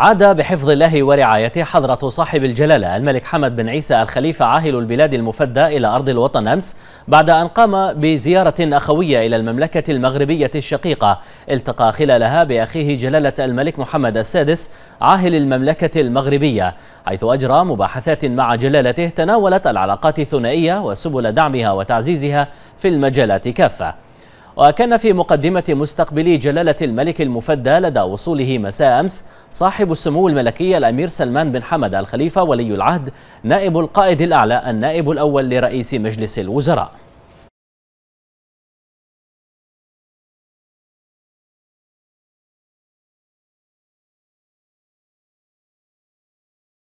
عاد بحفظ الله ورعايته حضرة صاحب الجلالة الملك حمد بن عيسى الخليفة عاهل البلاد المفدى إلى أرض الوطن أمس بعد أن قام بزيارة أخوية إلى المملكة المغربية الشقيقة التقى خلالها بأخيه جلالة الملك محمد السادس عاهل المملكة المغربية حيث أجرى مباحثات مع جلالته تناولت العلاقات الثنائية وسبل دعمها وتعزيزها في المجالات كافة وكان في مقدمة مستقبلي جلالة الملك المفدى لدى وصوله مساء أمس صاحب السمو الملكي الأمير سلمان بن حمد الخليفة ولي العهد نائب القائد الأعلى النائب الأول لرئيس مجلس الوزراء